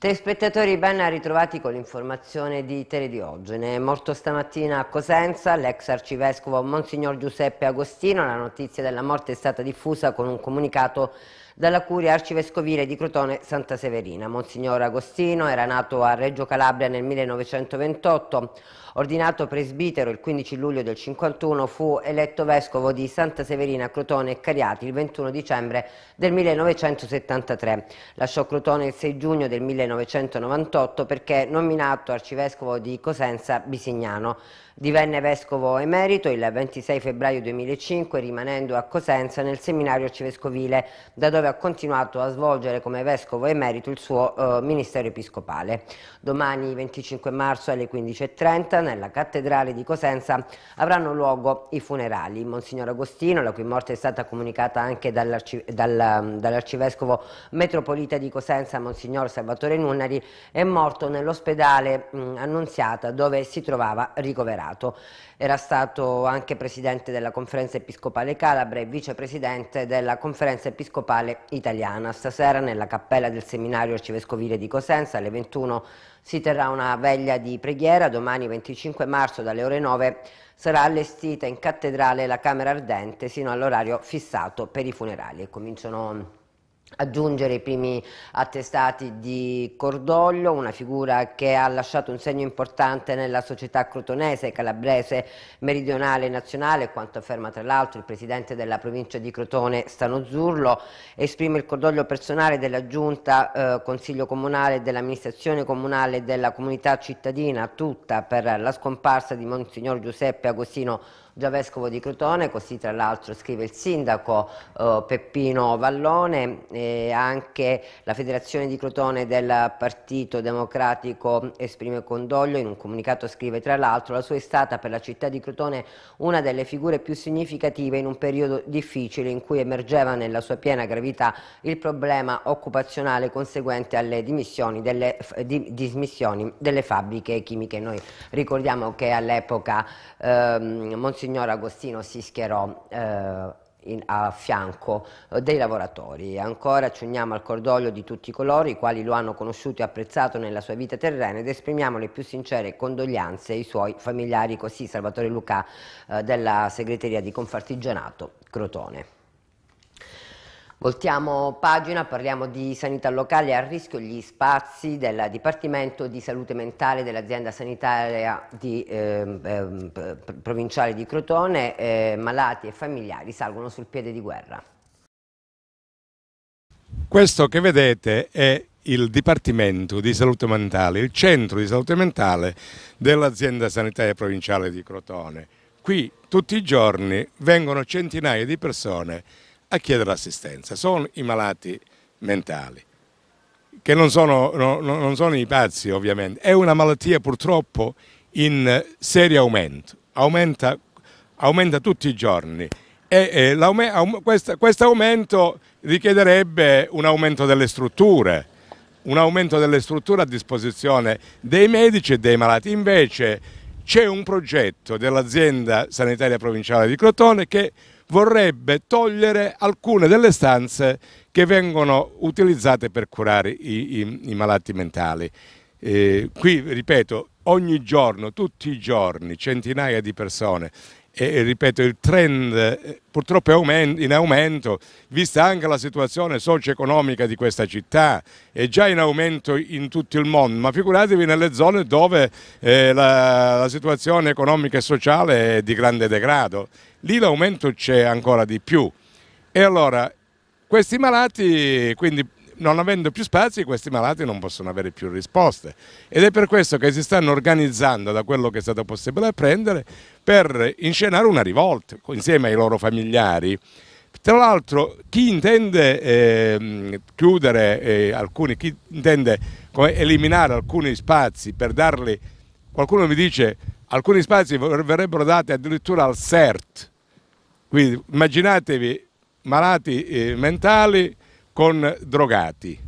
Telespettatori ben ritrovati con l'informazione di Telediogene. Morto stamattina a Cosenza l'ex arcivescovo Monsignor Giuseppe Agostino. La notizia della morte è stata diffusa con un comunicato dalla curia arcivescovile di Crotone Santa Severina. Monsignor Agostino era nato a Reggio Calabria nel 1928, ordinato presbitero il 15 luglio del 51, fu eletto vescovo di Santa Severina, Crotone e Cariati il 21 dicembre del 1973. Lasciò Crotone il 6 giugno del 1998 perché nominato arcivescovo di Cosenza Bisignano. Divenne vescovo emerito il 26 febbraio 2005 rimanendo a Cosenza nel seminario arcivescovile da dove ha continuato a svolgere come vescovo emerito il suo eh, ministero episcopale. Domani 25 marzo alle 15.30 nella cattedrale di Cosenza avranno luogo i funerali. Monsignor Agostino, la cui morte è stata comunicata anche dall'arci, dal, dall'arcivescovo metropolita di Cosenza, Monsignor Salvatore Nunnari, è morto nell'ospedale Annunziata dove si trovava ricoverato. Stato. Era stato anche presidente della Conferenza Episcopale Calabre e vicepresidente della Conferenza Episcopale Italiana. Stasera nella cappella del seminario arcivescovile di Cosenza alle 21 si terrà una veglia di preghiera, domani 25 marzo dalle ore 9 sarà allestita in cattedrale la Camera Ardente sino all'orario fissato per i funerali. E cominciano aggiungere i primi attestati di cordoglio, una figura che ha lasciato un segno importante nella società crotonese, calabrese, meridionale e nazionale, quanto afferma tra l'altro il presidente della provincia di Crotone Stano Zurlo, esprime il cordoglio personale della giunta eh, Consiglio Comunale, dell'amministrazione comunale e della comunità cittadina tutta per la scomparsa di Monsignor Giuseppe Agostino già vescovo di Crotone, così tra l'altro scrive il sindaco eh, Peppino Vallone e anche la Federazione di Crotone del Partito Democratico esprime condoglio, in un comunicato scrive tra l'altro la sua è stata per la città di Crotone una delle figure più significative in un periodo difficile in cui emergeva nella sua piena gravità il problema occupazionale conseguente alle dimissioni delle, di, dismissioni delle fabbriche chimiche. Noi ricordiamo che all'epoca ehm, Monsignor Agostino si schierò eh, in, a fianco dei lavoratori. Ancora ci uniamo al cordoglio di tutti coloro i quali lo hanno conosciuto e apprezzato nella sua vita terrena ed esprimiamo le più sincere condoglianze ai suoi familiari, così Salvatore Luca eh, della segreteria di Confartigianato Crotone. Voltiamo pagina, parliamo di sanità locale, a rischio gli spazi del Dipartimento di Salute Mentale dell'azienda sanitaria di, eh, eh, provinciale di Crotone, eh, malati e familiari salgono sul piede di guerra. Questo che vedete è il Dipartimento di Salute Mentale, il centro di salute mentale dell'azienda sanitaria provinciale di Crotone. Qui tutti i giorni vengono centinaia di persone a chiedere assistenza, sono i malati mentali, che non sono, no, non sono i pazzi ovviamente, è una malattia purtroppo in serio aumento, aumenta, aumenta tutti i giorni e, e aum, questo aumento richiederebbe un aumento delle strutture, un aumento delle strutture a disposizione dei medici e dei malati. Invece c'è un progetto dell'azienda sanitaria provinciale di Crotone che vorrebbe togliere alcune delle stanze che vengono utilizzate per curare i, i, i malati mentali. Eh, qui, ripeto, ogni giorno, tutti i giorni, centinaia di persone e ripeto il trend eh, purtroppo è in aumento vista anche la situazione socio-economica di questa città è già in aumento in tutto il mondo ma figuratevi nelle zone dove eh, la, la situazione economica e sociale è di grande degrado lì l'aumento c'è ancora di più. E allora questi malati, quindi non avendo più spazi, questi malati non possono avere più risposte. Ed è per questo che si stanno organizzando, da quello che è stato possibile apprendere, per inscenare una rivolta insieme ai loro familiari. Tra l'altro chi intende eh, chiudere eh, alcuni, chi intende eliminare alcuni spazi per darli, qualcuno mi dice alcuni spazi verrebbero dati addirittura al CERT. Quindi immaginatevi malati eh, mentali con drogati,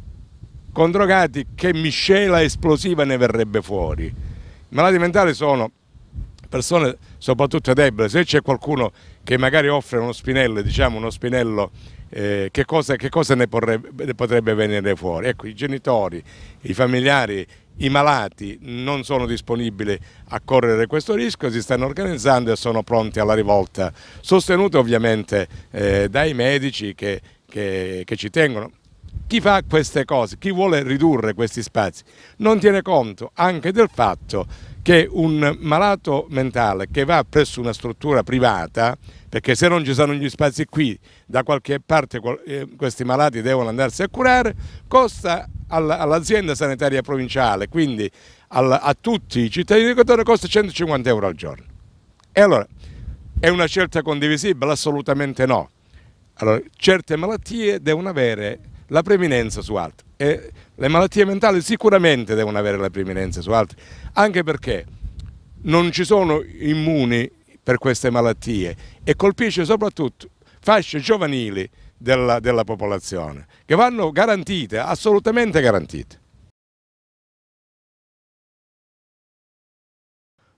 con drogati che miscela esplosiva ne verrebbe fuori. I malati mentali sono persone soprattutto deboli, se c'è qualcuno che magari offre uno spinello, diciamo uno spinello eh, che, cosa, che cosa ne, porrebbe, ne potrebbe venire fuori? Ecco, i genitori, i familiari, i malati non sono disponibili a correre questo rischio, si stanno organizzando e sono pronti alla rivolta, sostenuti ovviamente eh, dai medici che, che, che ci tengono. Chi fa queste cose, chi vuole ridurre questi spazi, non tiene conto anche del fatto che un malato mentale che va presso una struttura privata, perché se non ci sono gli spazi qui, da qualche parte eh, questi malati devono andarsi a curare, costa all'azienda sanitaria provinciale, quindi a tutti i cittadini di Cotone, costa 150 euro al giorno. E allora, è una scelta condivisibile? Assolutamente no. Allora, certe malattie devono avere la preminenza su altri. E le malattie mentali sicuramente devono avere la preminenza su altri, anche perché non ci sono immuni per queste malattie e colpisce soprattutto fasce giovanili della, della popolazione che vanno garantite, assolutamente garantite.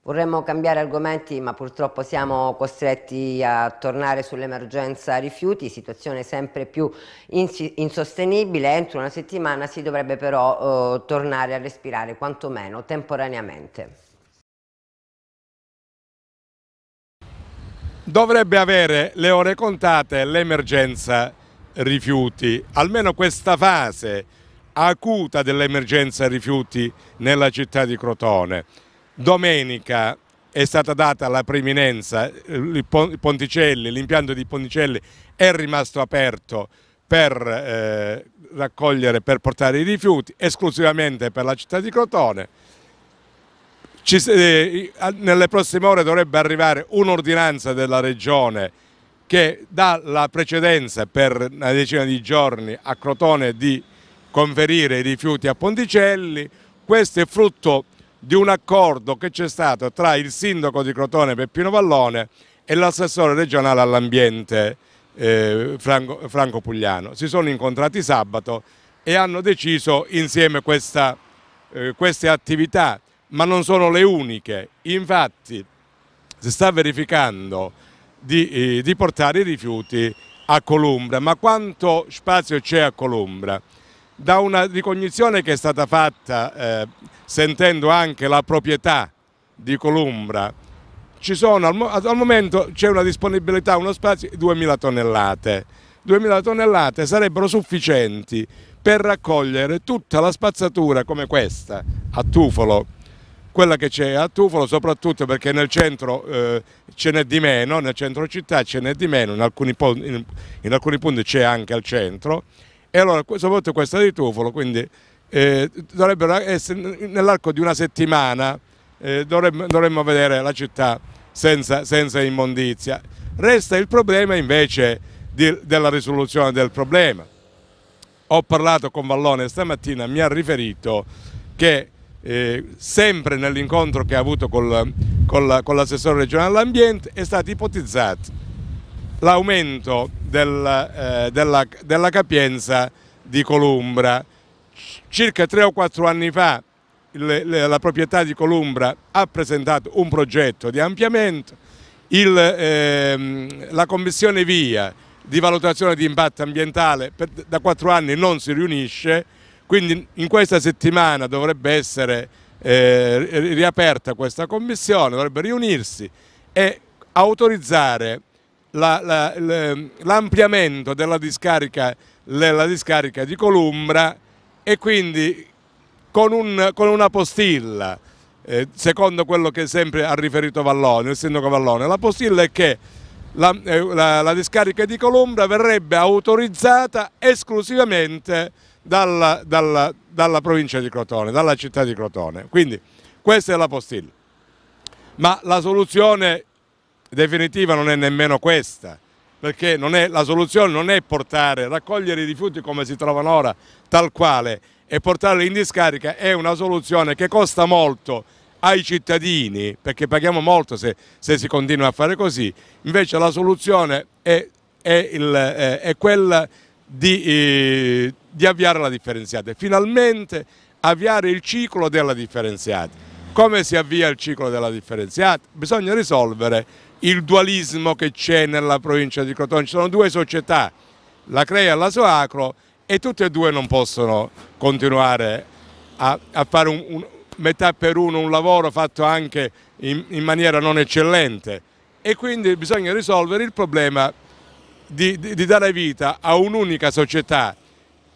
Vorremmo cambiare argomenti, ma purtroppo siamo costretti a tornare sull'emergenza rifiuti, situazione sempre più insostenibile. Entro una settimana si dovrebbe però eh, tornare a respirare, quantomeno temporaneamente. Dovrebbe avere le ore contate l'emergenza rifiuti, almeno questa fase acuta dell'emergenza rifiuti nella città di Crotone Domenica è stata data la preeminenza, l'impianto di Ponticelli è rimasto aperto per eh, raccogliere, per portare i rifiuti, esclusivamente per la città di Crotone. Ci, eh, nelle prossime ore dovrebbe arrivare un'ordinanza della Regione che dà la precedenza per una decina di giorni a Crotone di conferire i rifiuti a Ponticelli. Questo è frutto di un accordo che c'è stato tra il sindaco di Crotone Peppino Vallone e l'assessore regionale all'ambiente eh, Franco, Franco Pugliano. Si sono incontrati sabato e hanno deciso insieme questa, eh, queste attività, ma non sono le uniche. Infatti si sta verificando di, eh, di portare i rifiuti a Columbra, ma quanto spazio c'è a Columbra? da una ricognizione che è stata fatta eh, sentendo anche la proprietà di Columbra, sono, al, al, momento c'è una disponibilità, uno spazio di 2.000 tonnellate. 2.000 tonnellate sarebbero sufficienti per raccogliere tutta la spazzatura come questa a Tufolo, quella che c'è a Tufolo soprattutto perché nel centro eh, ce n'è di meno, nel centro città ce n'è di meno, in alcuni, in, in alcuni punti c'è anche al centro e allora soprattutto questa di Tufolo, quindi eh, dovrebbero essere nell'arco di una settimana eh, dovremmo, dovremmo, vedere la città senza, senza immondizia. Resta il problema invece di, della risoluzione del problema. Ho parlato con Vallone stamattina, mi ha riferito che eh, sempre nell'incontro che ha avuto con l'assessore regionale all'ambiente è stato ipotizzato l'aumento del, eh, della, della capienza di Columbra. Circa tre o quattro anni fa le, le, la proprietà di Columbra ha presentato un progetto di ampliamento, Il, ehm, la commissione VIA di valutazione di impatto ambientale per, da quattro anni non si riunisce, quindi in questa settimana dovrebbe essere eh, riaperta questa commissione, dovrebbe riunirsi e autorizzare l'ampliamento la, la, della, discarica, della discarica di Columbra e quindi con, un, con una postilla, eh, secondo quello che sempre ha riferito Vallone, il sindaco Vallone, la postilla è che la, eh, la, la, discarica di Columbra verrebbe autorizzata esclusivamente dalla, dalla, dalla, provincia di Crotone, dalla città di Crotone. Quindi questa è la postilla. Ma la soluzione definitiva non è nemmeno questa, perché è, la soluzione non è portare, raccogliere i rifiuti come si trovano ora, tal quale, e portarli in discarica è una soluzione che costa molto ai cittadini, perché paghiamo molto se, se si continua a fare così, invece la soluzione è, è, il, eh, è quella di, eh, di avviare la differenziata, finalmente avviare il ciclo della differenziata. Come si avvia il ciclo della differenziata? Ah, bisogna risolvere il dualismo che c'è nella provincia di Crotone. Ci sono due società, la Crea e la Soacro, e tutte e due non possono continuare a, a fare un, un, metà per uno un lavoro fatto anche in, in, maniera non eccellente e quindi bisogna risolvere il problema di, di, di dare vita a un'unica società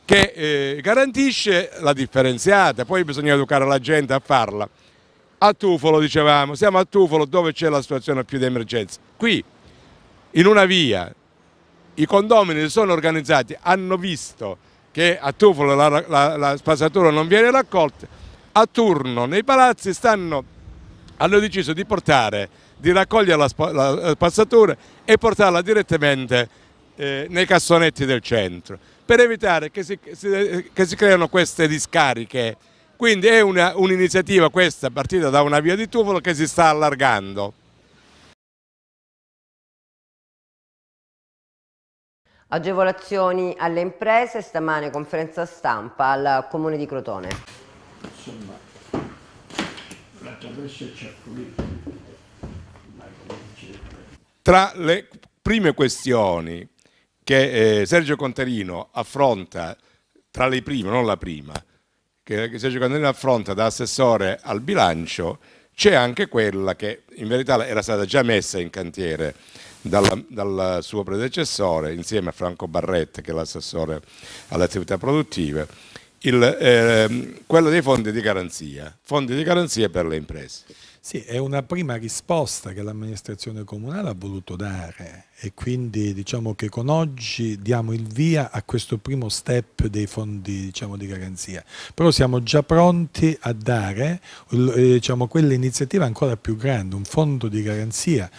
che eh, garantisce la differenziata, poi bisogna educare la gente a farla a Tufolo dicevamo, siamo a Tufolo dove c'è la situazione più di emergenza. Qui, in una via, i condomini si sono organizzati, hanno visto che a Tufolo la, la, la spazzatura non viene raccolta, a turno nei palazzi stanno, hanno deciso di portare, di raccogliere la, la spazzatura e portarla direttamente eh, nei cassonetti del centro, per evitare che si, si, eh, si creano queste discariche quindi è un'iniziativa un questa partita da una via di tufolo che si sta allargando. Agevolazioni alle imprese, stamane conferenza stampa al comune di Crotone. Insomma, la è c'è Tra le prime questioni che eh, Sergio Contarino affronta, tra le prime, non la prima, che Sergio Candelina affronta da assessore al bilancio, c'è anche quella che in verità era stata già messa in cantiere dal, dal suo predecessore, insieme a Franco Barretta, che è l'assessore alle attività produttive, il, eh, quello dei fondi di garanzia, fondi di garanzia per le imprese. Sì, è una prima risposta che l'amministrazione comunale ha voluto dare e quindi diciamo che con oggi diamo il via a questo primo step dei fondi diciamo, di garanzia. Però siamo già pronti a dare eh, diciamo, quell'iniziativa ancora più grande, un fondo di garanzia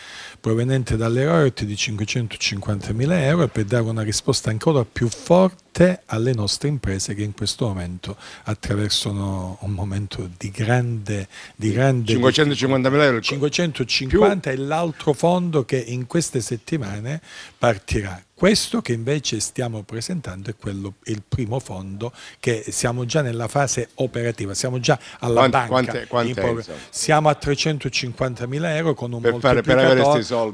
proveniente dalle royalty di 550 mila euro per dare una risposta ancora più forte alle nostre imprese che in questo momento attraversano un momento di grande... Di grande 550 mila euro. 550 più. è l'altro fondo che in queste settimane settimane partirà Questo che invece stiamo presentando è quello, il primo fondo che siamo già nella fase operativa, siamo già alla quanti, banca. Quante, quante siamo a 350 mila euro con un, fare,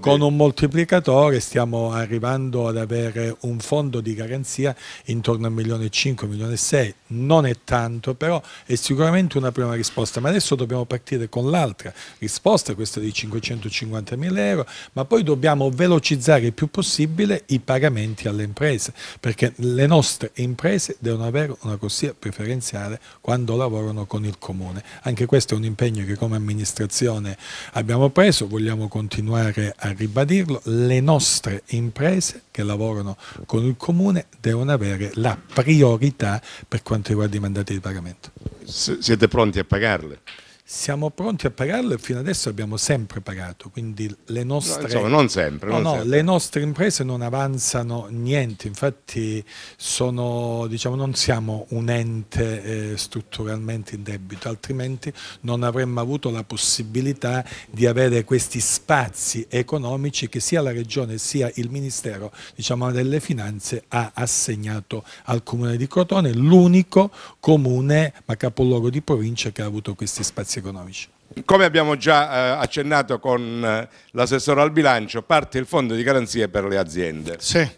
con un, moltiplicatore, stiamo arrivando ad avere un fondo di garanzia intorno a 1.500.000, 1.600.000, non è tanto però è sicuramente una prima risposta, ma adesso dobbiamo partire con l'altra risposta, questa di 550 mila euro, ma poi dobbiamo velocizzare il più possibile i pagamenti pagamenti alle imprese, perché le nostre imprese devono avere una corsia preferenziale quando lavorano con il comune. Anche questo è un impegno che come amministrazione abbiamo preso, vogliamo continuare a ribadirlo, le nostre imprese che lavorano con il comune devono avere la priorità per quanto riguarda i mandati di pagamento. S siete pronti a pagarle? siamo pronti a pagarlo e fino adesso abbiamo sempre pagato, quindi le nostre, no, insomma, non sempre, no, non no, sempre. Le nostre imprese non avanzano niente, infatti sono, diciamo, non siamo un ente eh, strutturalmente in debito, altrimenti non avremmo avuto la possibilità di avere questi spazi economici che sia la Regione sia il Ministero diciamo, delle Finanze ha assegnato al Comune di Crotone, l'unico comune ma capoluogo di provincia che ha avuto questi spazi interessi economici. Come abbiamo già eh, accennato con eh, l'assessore al bilancio, parte il fondo di garanzia per le aziende. Sì,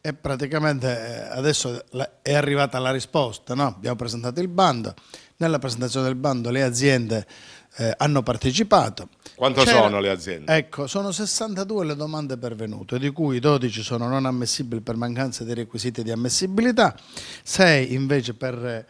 e praticamente eh, adesso è arrivata la risposta, no? abbiamo presentato il bando, nella presentazione del bando le aziende eh, hanno partecipato. Quanto sono le aziende? Ecco, sono 62 le domande pervenute, di cui 12 sono non ammissibili per mancanza dei requisiti di ammissibilità, 6 invece per eh,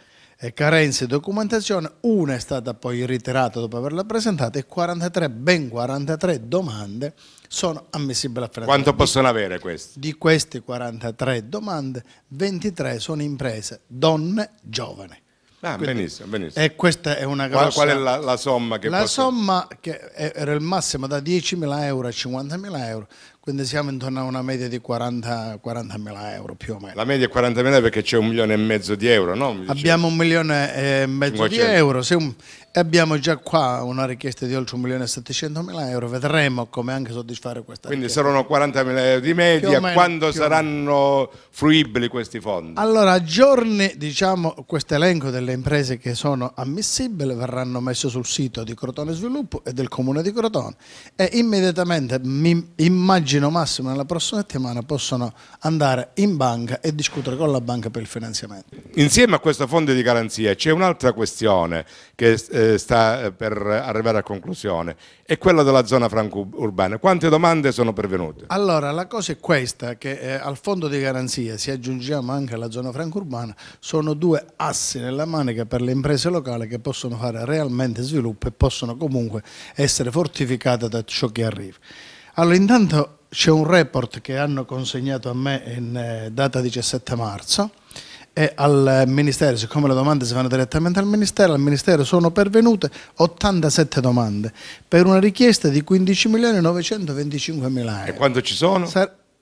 carenze di documentazione, una è stata poi ritirata dopo averla presentata e 43, ben 43 domande sono ammissibili a finanziamento. Quanto possono avere queste? Di queste 43 domande, 23 sono imprese, donne giovani. Ah, Quindi, benissimo, benissimo. E questa è una grossa... Qual, qual è la, la, somma che La posso... somma che era il massimo da 10.000 euro a 50.000 euro, quindi siamo intorno a una media di 40, mila euro più o meno. La media è 40 mila perché c'è un milione e mezzo di euro, no? Mi abbiamo un milione e mezzo 500. di euro un, e abbiamo già qua una richiesta di oltre un milione e 700 mila euro, vedremo come anche soddisfare questa Quindi richiesta. saranno 40 mila euro di media, meno, quando saranno fruibili questi fondi? Allora, giorni, diciamo, questo elenco delle imprese che sono ammissibili verranno messi sul sito di Crotone Sviluppo e del Comune di Crotone e immediatamente mi immagino Gino Massimo nella prossima settimana possono andare in banca e discutere con la banca per il finanziamento. Insieme a questo fondo di garanzia c'è un'altra questione che eh, sta eh, per arrivare a conclusione, è quella della zona franco-urbana. Quante domande sono pervenute? Allora, la cosa è questa, che eh, al fondo di garanzia se aggiungiamo anche la zona franco-urbana, sono due assi nella manica per le imprese locali che possono fare realmente sviluppo e possono comunque essere fortificate da ciò che arriva. Allora, intanto c'è un report che hanno consegnato a me in eh, data 17 marzo e al Ministero, siccome le domande si fanno direttamente al Ministero, al Ministero sono pervenute 87 domande per una richiesta di 15 milioni 925 mila euro. E quanto ci sono?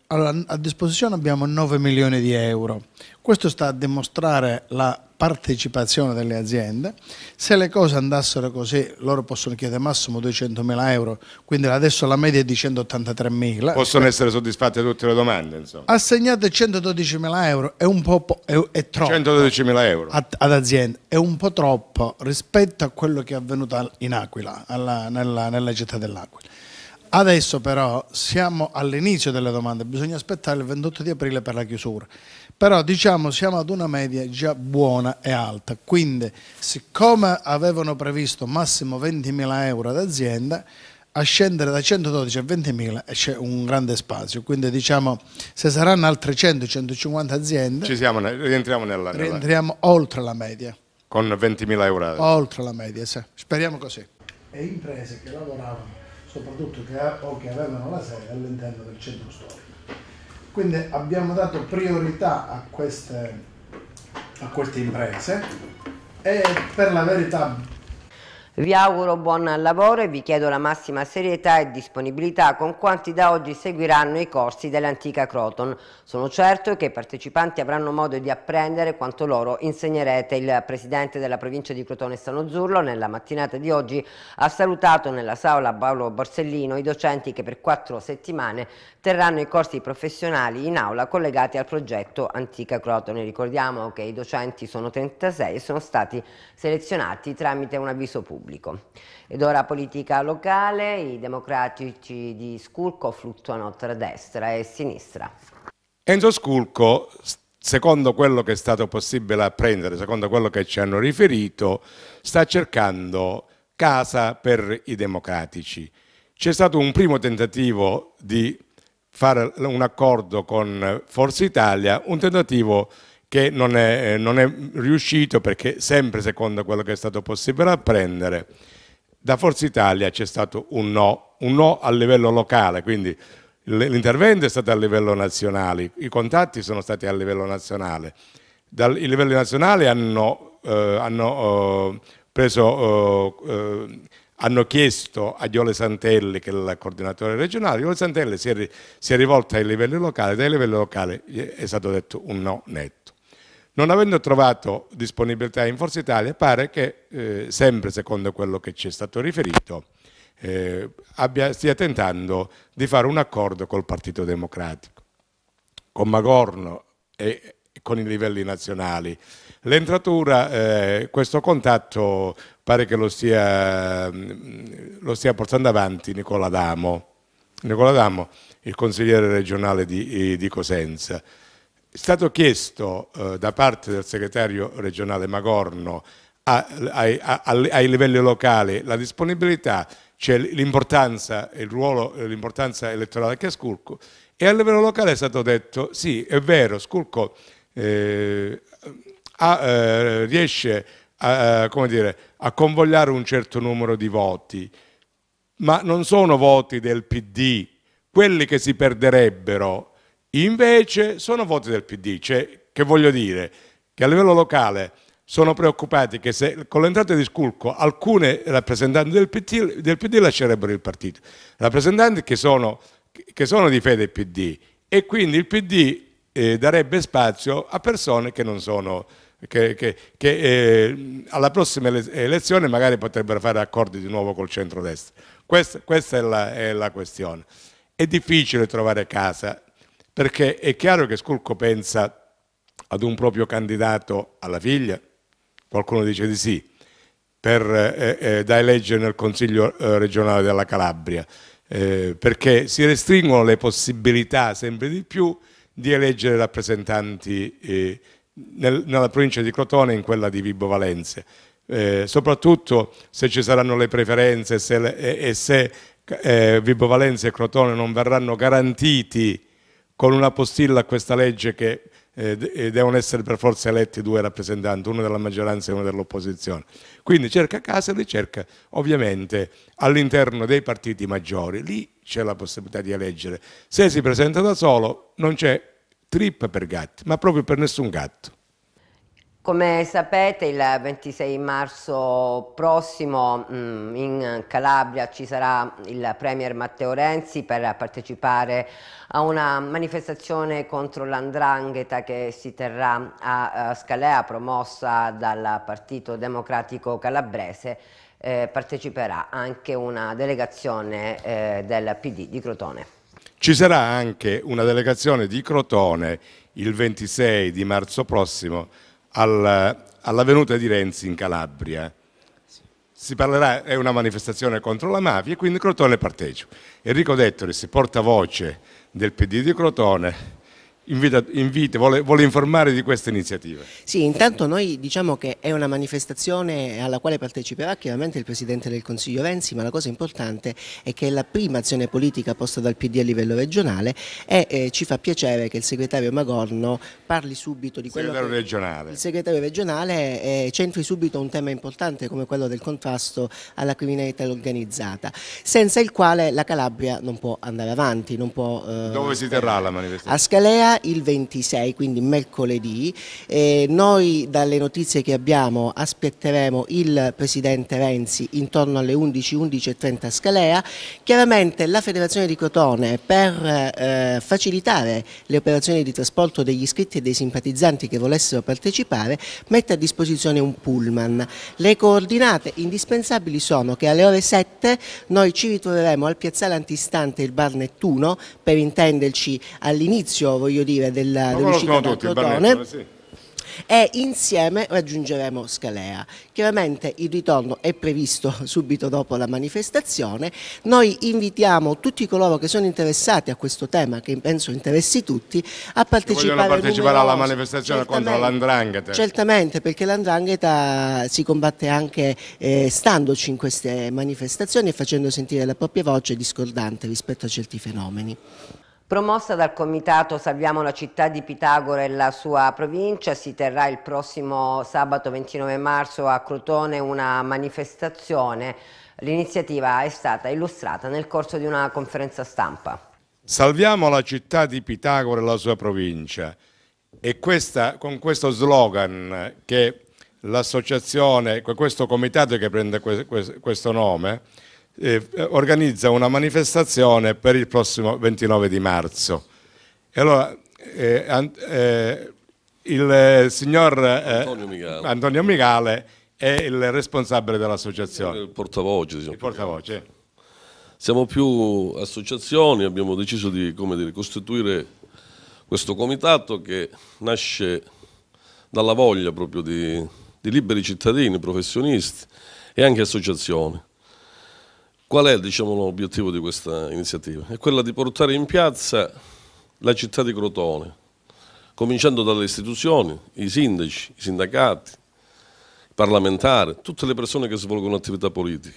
allora, a disposizione abbiamo 9 milioni di euro. Questo sta a dimostrare la partecipazione delle aziende. Se le cose andassero così, loro possono chiedere massimo 200.000 euro, quindi adesso la media è di 183.000. Possono essere soddisfatte tutte le domande. Insomma. Assegnate 112.000 euro, è un po' po è, è troppo. 112.000 euro. Ad, ad aziende, è un po' troppo rispetto a quello che è avvenuto in Aquila, alla, nella, nella città dell'Aquila. Adesso però siamo all'inizio delle domande, bisogna aspettare il 28 di aprile per la chiusura però diciamo siamo ad una media già buona e alta, quindi siccome avevano previsto massimo 20.000 euro d'azienda, a scendere da 112 a 20.000 c'è un grande spazio, quindi diciamo se saranno altre 100-150 aziende, Ci siamo, rientriamo, nella, nella... rientriamo oltre la media. Con 20.000 euro? Oltre la media, sì. speriamo così. E imprese che lavoravano, soprattutto che, o che avevano la sede all'interno del centro storico. Quindi abbiamo dato priorità a queste, a queste imprese e per la verità vi auguro buon lavoro e vi chiedo la massima serietà e disponibilità con quanti da oggi seguiranno i corsi dell'antica Croton. Sono certo che i partecipanti avranno modo di apprendere quanto loro insegnerete. Il presidente della provincia di Crotone Sano Zurlo nella mattinata di oggi ha salutato nella sala Paolo Borsellino i docenti che per quattro settimane terranno i corsi professionali in aula collegati al progetto Antica Crotone. Ricordiamo che i docenti sono 36 e sono stati selezionati tramite un avviso pubblico. Ed ora politica locale, i democratici di Sculco fluttuano tra destra e sinistra. Enzo Sculco, secondo quello che è stato possibile apprendere, secondo quello che ci hanno riferito, sta cercando casa per i democratici. C'è stato un primo tentativo di fare un accordo con Forza Italia, un tentativo che non è, eh, non è riuscito perché sempre secondo quello che è stato possibile apprendere, da Forza Italia c'è stato un no, un no a livello locale, quindi l'intervento è stato a livello nazionale, i contatti sono stati a livello nazionale, Dal, i livelli nazionali hanno, eh, hanno eh, preso eh, eh hanno chiesto a Iole Santelli, che è il coordinatore regionale, Iole Santelli si è, si è rivolta ai livelli locali, dai livelli locali è stato detto un no netto. Non avendo trovato disponibilità in Forza Italia, pare che, eh, sempre secondo quello che ci è stato riferito, eh, abbia, stia tentando di fare un accordo col Partito Democratico. Con Magorno e con i livelli nazionali. L'entratura, eh, questo contatto pare che lo stia, mm, lo stia portando avanti Nicola Damo. Nicola Damo, il consigliere regionale di, eh, di Cosenza. È stato chiesto eh, da parte del segretario regionale Magorno a, ai, a, ai livelli locali la disponibilità, cioè l'importanza, il ruolo, l'importanza elettorale che ha Scurco e a livello locale è stato detto sì, è vero, Scurco eh, a, eh, riesce a, dire, a convogliare un certo numero di voti, ma non sono voti del PD, quelli che si perderebbero invece sono voti del PD, cioè che voglio dire che a livello locale sono preoccupati che se, con l'entrata di Sculco alcune rappresentanti del PD, del PD, lascerebbero il partito, rappresentanti che sono, che sono di fede PD e quindi il PD eh, darebbe spazio a persone che non sono che, che, che eh, alla prossima elezione magari potrebbero fare accordi di nuovo col centrodestra. Questa, questa è, la, è, la, questione. È difficile trovare casa perché è chiaro che Sculco pensa ad un proprio candidato alla figlia, qualcuno dice di sì, per, eh, eh, da eleggere nel Consiglio eh, regionale della Calabria, eh, perché si restringono le possibilità sempre di più di eleggere rappresentanti eh, nel, nella provincia di Crotone e in quella di Vibo Valenze. Eh, soprattutto se ci saranno le preferenze se le, e, e, se eh, Vibo Valenze e Crotone non verranno garantiti con una postilla a questa legge che eh, eh, devono essere per forza eletti due rappresentanti, uno della maggioranza e uno dell'opposizione. Quindi cerca casa e li cerca ovviamente all'interno dei partiti maggiori, lì c'è la possibilità di eleggere. Se si presenta da solo non c'è trippa per gatti, ma proprio per nessun gatto. Come sapete, il 26 marzo prossimo mm, in Calabria ci sarà il Premier Matteo Renzi per partecipare a una manifestazione contro l'andrangheta che si terrà a Scalea, promossa dal Partito Democratico Calabrese. Eh, parteciperà anche una delegazione eh, del PD di Crotone. Ci sarà anche una delegazione di Crotone il 26 di marzo prossimo al, alla venuta di Renzi in Calabria. Si parlerà, è una manifestazione contro la mafia e quindi Crotone partecipa. Enrico Dettori si porta voce del PD di Crotone invita, invita vuole, vuole, informare di questa iniziativa. Sì, intanto noi diciamo che è una manifestazione alla quale parteciperà chiaramente il Presidente del Consiglio Renzi, ma la cosa importante è che è la prima azione politica posta dal PD a livello regionale e eh, ci fa piacere che il segretario Magorno parli subito di quello segretario che... Regionale. Il segretario regionale eh, centri subito un tema importante come quello del contrasto alla criminalità organizzata, senza il quale la Calabria non può andare avanti, non può... Eh, Dove si terrà la eh, manifestazione? A Scalea il 26, quindi mercoledì. E eh, noi dalle notizie che abbiamo aspetteremo il Presidente Renzi intorno alle 11.11.30 a Scalea. Chiaramente la Federazione di Crotone per eh, facilitare le operazioni di trasporto degli iscritti e dei simpatizzanti che volessero partecipare mette a disposizione un pullman. Le coordinate indispensabili sono che alle ore 7 noi ci ritroveremo al piazzale antistante il bar Nettuno per intenderci all'inizio voglio dire dire, della, dell'uscita da tutti, Crotone. E insieme raggiungeremo Scalea. Chiaramente il ritorno è previsto subito dopo la manifestazione. Noi invitiamo tutti coloro che sono interessati a questo tema, che penso interessi tutti, a partecipare, partecipare alla manifestazione contro l'andrangheta. Certamente, perché l'andrangheta si combatte anche eh, standoci in queste manifestazioni e facendo sentire la propria voce discordante rispetto a certi fenomeni. Promossa dal comitato Salviamo la città di Pitagora e la sua provincia, si terrà il prossimo sabato 29 marzo a Crotone una manifestazione. L'iniziativa è stata illustrata nel corso di una conferenza stampa. Salviamo la città di Pitagora e la sua provincia. E questa, con questo slogan che l'associazione, questo comitato che prende questo nome, eh, organizza una manifestazione per il prossimo 29 di marzo. E allora eh, eh il eh, signor eh, Antonio Migale. Antonio, Migale. è il responsabile dell'associazione. Il portavoce. Il portavoce. Siamo più associazioni, abbiamo deciso di dire, costituire questo comitato che nasce dalla voglia proprio di, di liberi cittadini, professionisti e anche associazioni. Qual è diciamo, l'obiettivo di questa iniziativa? È quella di portare in piazza la città di Crotone, cominciando dalle istituzioni, i sindaci, i sindacati, i parlamentari, tutte le persone che svolgono attività politiche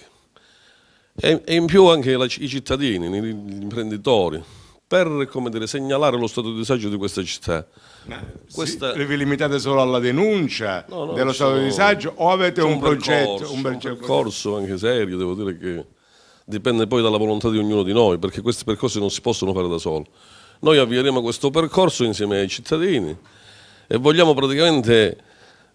e, in più anche i cittadini, gli imprenditori, per dire, segnalare lo stato di disagio di questa città. Ma questa... Sì, vi limitate solo alla denuncia no, no, dello stato di disagio o avete un, un, progetto, percorso, un, un percorso anche serio, devo dire che dipende poi dalla volontà di ognuno di noi, perché questi percorsi non si possono fare da soli. Noi avvieremo questo percorso insieme ai cittadini e vogliamo praticamente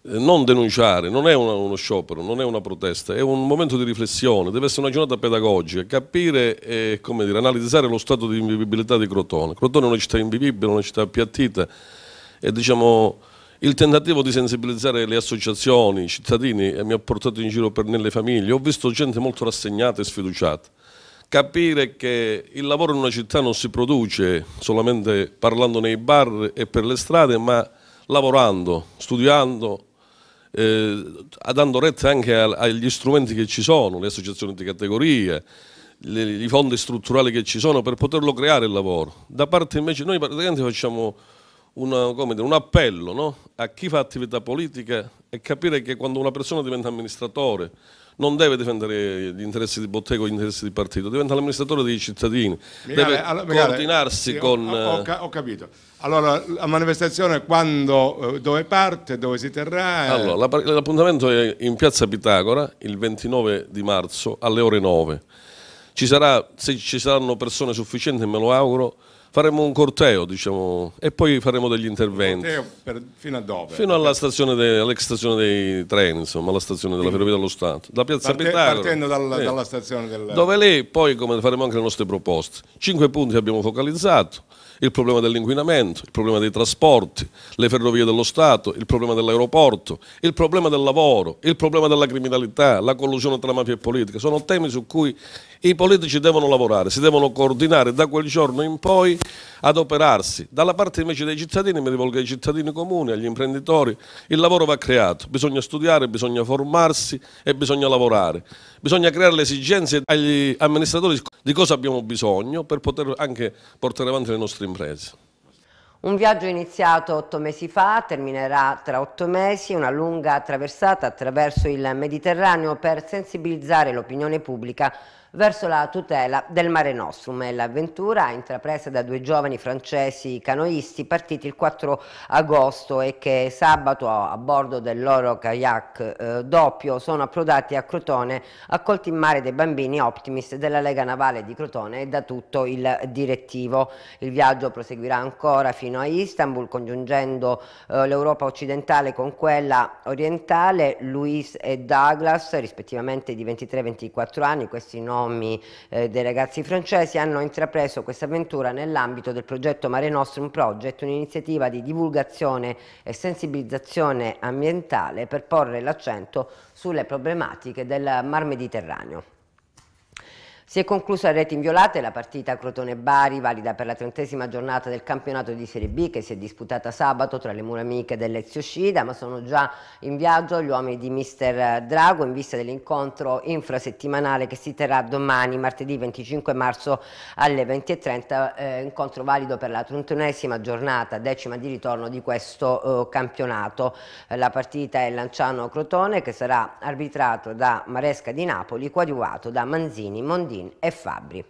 eh, non denunciare, non è uno sciopero, non è una protesta, è un momento di riflessione, deve essere una giornata pedagogica, capire e dire, analizzare lo stato di invivibilità di Crotone. Crotone è una città invivibile, una città appiattita e diciamo il tentativo di sensibilizzare le associazioni, i cittadini, mi ha portato in giro per nelle famiglie, ho visto gente molto rassegnata e sfiduciata. Capire che il lavoro in una città non si produce solamente parlando nei bar e per le strade, ma lavorando, studiando, eh, dando retta anche agli strumenti che ci sono, le associazioni di categoria, i fondi strutturali che ci sono per poterlo creare il lavoro. Da parte invece noi praticamente facciamo una, dire, un appello no? a chi fa attività politica e capire che quando una persona diventa amministratore non deve difendere gli interessi di bottega o gli interessi di partito, diventa l'amministratore dei cittadini, Michele, deve allora, coordinarsi Michele, con... Ho, ho, eh, ho, capito. Allora, la manifestazione quando, eh, dove parte, dove si terrà? Eh? Allora, l'appuntamento è in Piazza Pitagora il 29 di marzo alle ore 9. Ci sarà, se ci saranno persone sufficienti, me lo auguro, faremo un corteo, diciamo, e poi faremo degli interventi. Corteo per, fino a dove? Fino alla stazione de, all'ex stazione dei treni, insomma, alla stazione della Ferrovia dello Stato, da Piazza Parte, Pitagora. Partendo dal, eh, dalla stazione del... Dove lì poi come faremo anche le nostre proposte. Cinque punti abbiamo focalizzato il problema dell'inquinamento, il problema dei trasporti, le ferrovie dello Stato, il problema dell'aeroporto, il problema del lavoro, il problema della criminalità, la collusione tra mafia e politica. Sono temi su cui i politici devono lavorare, si devono coordinare da quel giorno in poi ad operarsi. Dalla parte invece dei cittadini, mi rivolgo ai cittadini comuni, agli imprenditori, il lavoro va creato, bisogna studiare, bisogna formarsi e bisogna lavorare bisogna creare le esigenze agli amministratori di cosa abbiamo bisogno per poter anche portare avanti le nostre imprese. Un viaggio iniziato otto mesi fa terminerà tra otto mesi, una lunga traversata attraverso il Mediterraneo per sensibilizzare l'opinione pubblica verso la tutela del Mare Nostrum. È l'avventura intrapresa da due giovani francesi canoisti partiti il 4 agosto e che sabato a bordo del loro kayak eh, doppio sono approdati a Crotone, accolti in mare dai bambini Optimist della Lega Navale di Crotone e da tutto il direttivo. Il viaggio proseguirà ancora fino a Istanbul congiungendo eh, l'Europa occidentale con quella orientale. Luis e Douglas rispettivamente di 23 24 anni, questi no Sommi eh, dei ragazzi francesi hanno intrapreso questa avventura nell'ambito del progetto Mare Nostrum Project, un'iniziativa di divulgazione e sensibilizzazione ambientale per porre l'accento sulle problematiche del Mar Mediterraneo. Si è conclusa a reti inviolate la partita Crotone-Bari, valida per la trentesima giornata del campionato di Serie B che si è disputata sabato tra le mura amiche dell'Ezio Scida, ma sono già in viaggio gli uomini di Mister Drago in vista dell'incontro infrasettimanale che si terrà domani, martedì 25 marzo alle 20.30, eh, incontro valido per la trentunesima giornata, decima di ritorno di questo eh, campionato. la partita è Lanciano-Crotone che sarà arbitrato da Maresca di Napoli, coadiuvato da Manzini, Mondini Martin e Fabri.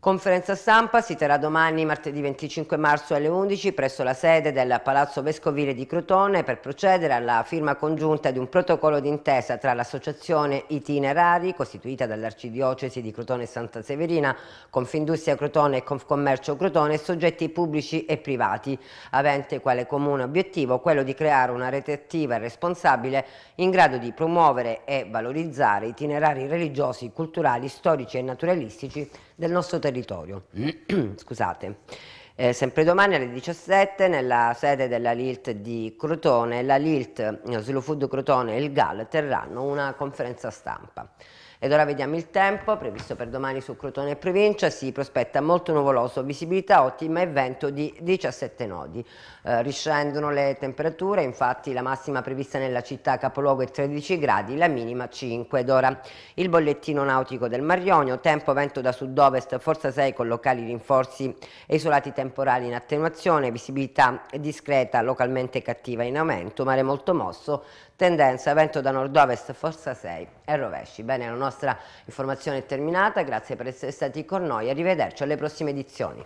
Conferenza stampa si terrà domani martedì 25 marzo alle 11 presso la sede del Palazzo Vescovile di Crotone per procedere alla firma congiunta di un protocollo d'intesa tra l'associazione Itinerari, costituita dall'Arcidiocesi di Crotone e Santa Severina, Confindustria Crotone e Confcommercio Crotone, soggetti pubblici e privati, avente quale comune obiettivo quello di creare una rete attiva e responsabile in grado di promuovere e valorizzare itinerari religiosi, culturali, storici e naturalistici del nostro territorio. Mm. Scusate. Eh, sempre domani alle 17 nella sede della LILT di Crotone, la LILT eh, Slow Food Crotone e il GAL terranno una conferenza stampa. Ed ora vediamo il tempo, previsto per domani su Crotone e provincia, si prospetta molto nuvoloso, visibilità ottima e vento di 17 nodi. Eh, riscendono le temperature, infatti la massima prevista nella città capoluogo è 13 gradi, la minima 5 ed ora. Il bollettino nautico del Marionio, tempo vento da sud-ovest, forza 6 con locali rinforzi e isolati temporali in attenuazione, visibilità discreta, localmente cattiva in aumento, mare molto mosso, tendenza, vento da nord-ovest forza 6 e rovesci. Bene, la nostra informazione è terminata, grazie per essere stati con noi, arrivederci alle prossime edizioni.